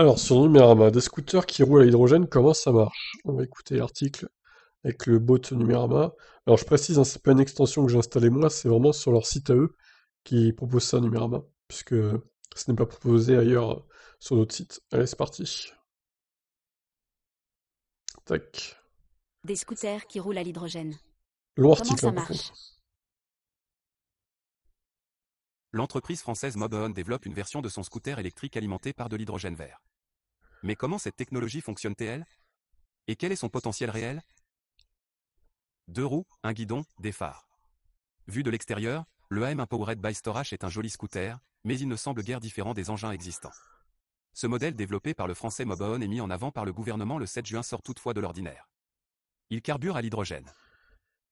Alors, sur Numérama, bah, des scooters qui roulent à l'hydrogène, comment ça marche On va écouter l'article avec le bot Numérama. Alors, je précise, ce hein, c'est pas une extension que j'ai installée moi, c'est vraiment sur leur site à eux qui propose ça, Numerama, puisque ce n'est pas proposé ailleurs sur d'autres sites. Allez, c'est parti. Tac. Des scooters qui roulent à l'hydrogène. comment ça hein, marche L'entreprise française Mobon développe une version de son scooter électrique alimenté par de l'hydrogène vert. Mais comment cette technologie fonctionne-t-elle Et quel est son potentiel réel Deux roues, un guidon, des phares. Vu de l'extérieur, le AM1 Powered by Storage est un joli scooter, mais il ne semble guère différent des engins existants. Ce modèle développé par le français Mobon et mis en avant par le gouvernement le 7 juin sort toutefois de l'ordinaire. Il carbure à l'hydrogène.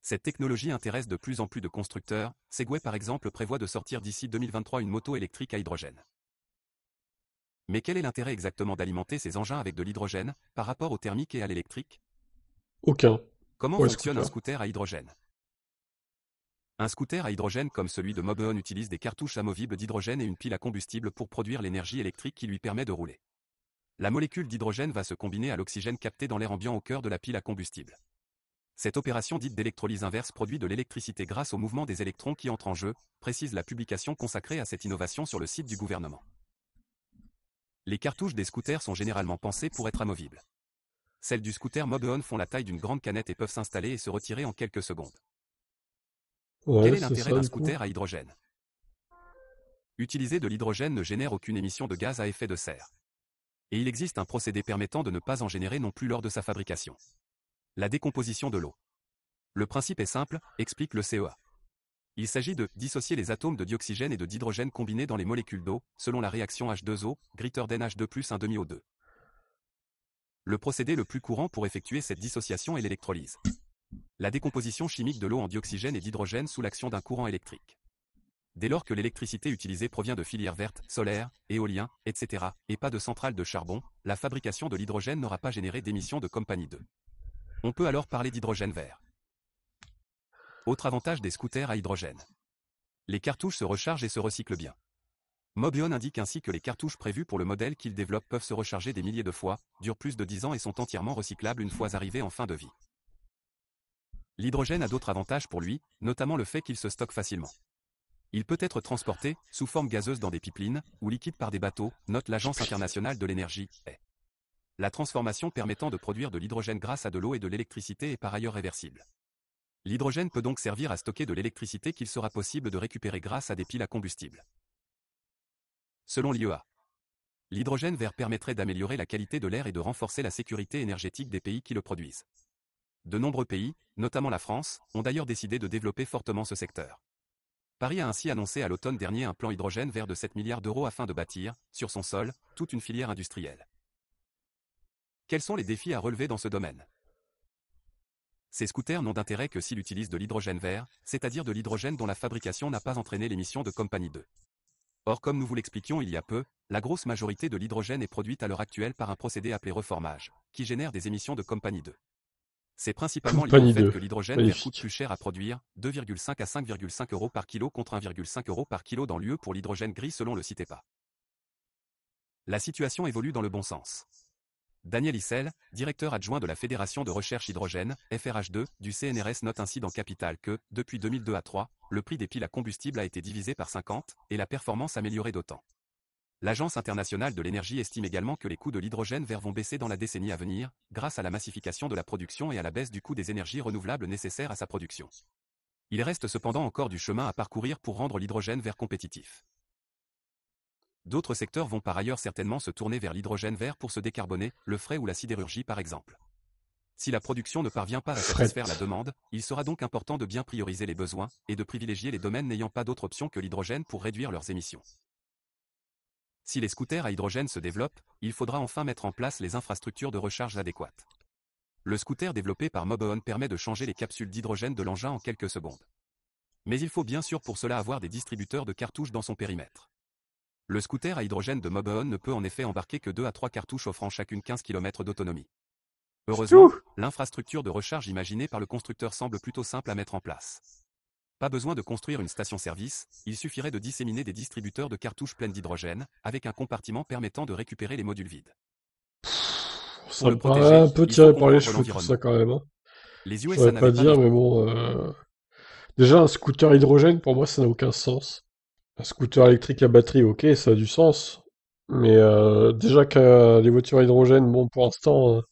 Cette technologie intéresse de plus en plus de constructeurs, Segway par exemple prévoit de sortir d'ici 2023 une moto électrique à hydrogène. Mais quel est l'intérêt exactement d'alimenter ces engins avec de l'hydrogène, par rapport au thermique et à l'électrique Aucun. Comment fonctionne un scooter à hydrogène Un scooter à hydrogène comme celui de Mobeon utilise des cartouches amovibles d'hydrogène et une pile à combustible pour produire l'énergie électrique qui lui permet de rouler. La molécule d'hydrogène va se combiner à l'oxygène capté dans l'air ambiant au cœur de la pile à combustible. Cette opération dite d'électrolyse inverse produit de l'électricité grâce au mouvement des électrons qui entrent en jeu, précise la publication consacrée à cette innovation sur le site du gouvernement. Les cartouches des scooters sont généralement pensées pour être amovibles. Celles du scooter Mobeon font la taille d'une grande canette et peuvent s'installer et se retirer en quelques secondes. Quel est l'intérêt d'un scooter à hydrogène Utiliser de l'hydrogène ne génère aucune émission de gaz à effet de serre. Et il existe un procédé permettant de ne pas en générer non plus lors de sa fabrication. La décomposition de l'eau. Le principe est simple, explique le CEA. Il s'agit de dissocier les atomes de dioxygène et de d'hydrogène combinés dans les molécules d'eau, selon la réaction H2O, Gritter dnh H2 plus 1,5 O2. Le procédé le plus courant pour effectuer cette dissociation est l'électrolyse. La décomposition chimique de l'eau en dioxygène et d'hydrogène sous l'action d'un courant électrique. Dès lors que l'électricité utilisée provient de filières vertes, solaires, éoliens, etc., et pas de centrales de charbon, la fabrication de l'hydrogène n'aura pas généré d'émissions de compagnie 2. On peut alors parler d'hydrogène vert. Autre avantage des scooters à hydrogène. Les cartouches se rechargent et se recyclent bien. Mobion indique ainsi que les cartouches prévues pour le modèle qu'il développe peuvent se recharger des milliers de fois, durent plus de 10 ans et sont entièrement recyclables une fois arrivées en fin de vie. L'hydrogène a d'autres avantages pour lui, notamment le fait qu'il se stocke facilement. Il peut être transporté, sous forme gazeuse dans des pipelines, ou liquide par des bateaux, note l'Agence internationale de l'énergie, La transformation permettant de produire de l'hydrogène grâce à de l'eau et de l'électricité est par ailleurs réversible. L'hydrogène peut donc servir à stocker de l'électricité qu'il sera possible de récupérer grâce à des piles à combustible. Selon l'IEA, l'hydrogène vert permettrait d'améliorer la qualité de l'air et de renforcer la sécurité énergétique des pays qui le produisent. De nombreux pays, notamment la France, ont d'ailleurs décidé de développer fortement ce secteur. Paris a ainsi annoncé à l'automne dernier un plan hydrogène vert de 7 milliards d'euros afin de bâtir, sur son sol, toute une filière industrielle. Quels sont les défis à relever dans ce domaine ces scooters n'ont d'intérêt que s'ils utilisent de l'hydrogène vert, c'est-à-dire de l'hydrogène dont la fabrication n'a pas entraîné l'émission de Compagnie 2. Or comme nous vous l'expliquions il y a peu, la grosse majorité de l'hydrogène est produite à l'heure actuelle par un procédé appelé reformage, qui génère des émissions de Compagnie 2. C'est principalement lié fait que l'hydrogène vert coûte plus cher à produire, 2,5 à 5,5 euros par kilo contre 1,5 euros par kilo dans l'UE pour l'hydrogène gris selon le CITEPA. La situation évolue dans le bon sens. Daniel Issel, directeur adjoint de la Fédération de recherche hydrogène, FRH2, du CNRS note ainsi dans Capital que, depuis 2002 à 3, le prix des piles à combustible a été divisé par 50, et la performance améliorée d'autant. L'Agence internationale de l'énergie estime également que les coûts de l'hydrogène vert vont baisser dans la décennie à venir, grâce à la massification de la production et à la baisse du coût des énergies renouvelables nécessaires à sa production. Il reste cependant encore du chemin à parcourir pour rendre l'hydrogène vert compétitif. D'autres secteurs vont par ailleurs certainement se tourner vers l'hydrogène vert pour se décarboner, le frais ou la sidérurgie par exemple. Si la production ne parvient pas à satisfaire la demande, il sera donc important de bien prioriser les besoins et de privilégier les domaines n'ayant pas d'autre option que l'hydrogène pour réduire leurs émissions. Si les scooters à hydrogène se développent, il faudra enfin mettre en place les infrastructures de recharge adéquates. Le scooter développé par Mobon permet de changer les capsules d'hydrogène de l'engin en quelques secondes. Mais il faut bien sûr pour cela avoir des distributeurs de cartouches dans son périmètre. Le scooter à hydrogène de mobon ne peut en effet embarquer que 2 à 3 cartouches offrant chacune 15 km d'autonomie. Heureusement, l'infrastructure de recharge imaginée par le constructeur semble plutôt simple à mettre en place. Pas besoin de construire une station-service, il suffirait de disséminer des distributeurs de cartouches pleines d'hydrogène, avec un compartiment permettant de récupérer les modules vides. ça me un peu tiré par les cheveux ça quand même. Hein. Les euh, Déjà, un scooter hydrogène, pour moi, ça n'a aucun sens. Un scooter électrique à batterie, ok, ça a du sens. Mais euh, déjà que les voitures à hydrogène, bon, pour l'instant, euh,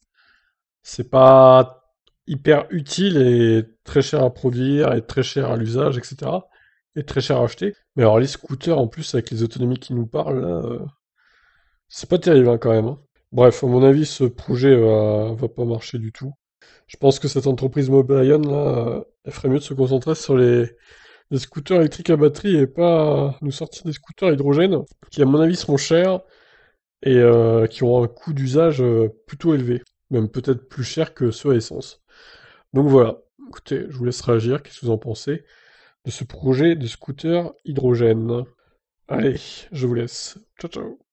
c'est pas hyper utile et très cher à produire et très cher à l'usage, etc. Et très cher à acheter. Mais alors les scooters, en plus, avec les autonomies qui nous parlent, euh, c'est pas terrible hein, quand même. Hein. Bref, à mon avis, ce projet va, va pas marcher du tout. Je pense que cette entreprise Ion là, elle ferait mieux de se concentrer sur les, des scooters électriques à batterie et pas euh, nous sortir des scooters hydrogène qui, à mon avis, seront chers et euh, qui auront un coût d'usage euh, plutôt élevé, même peut-être plus cher que ceux à essence. Donc voilà, écoutez, je vous laisse réagir, qu'est-ce que vous en pensez de ce projet de scooter hydrogène Allez, je vous laisse. Ciao ciao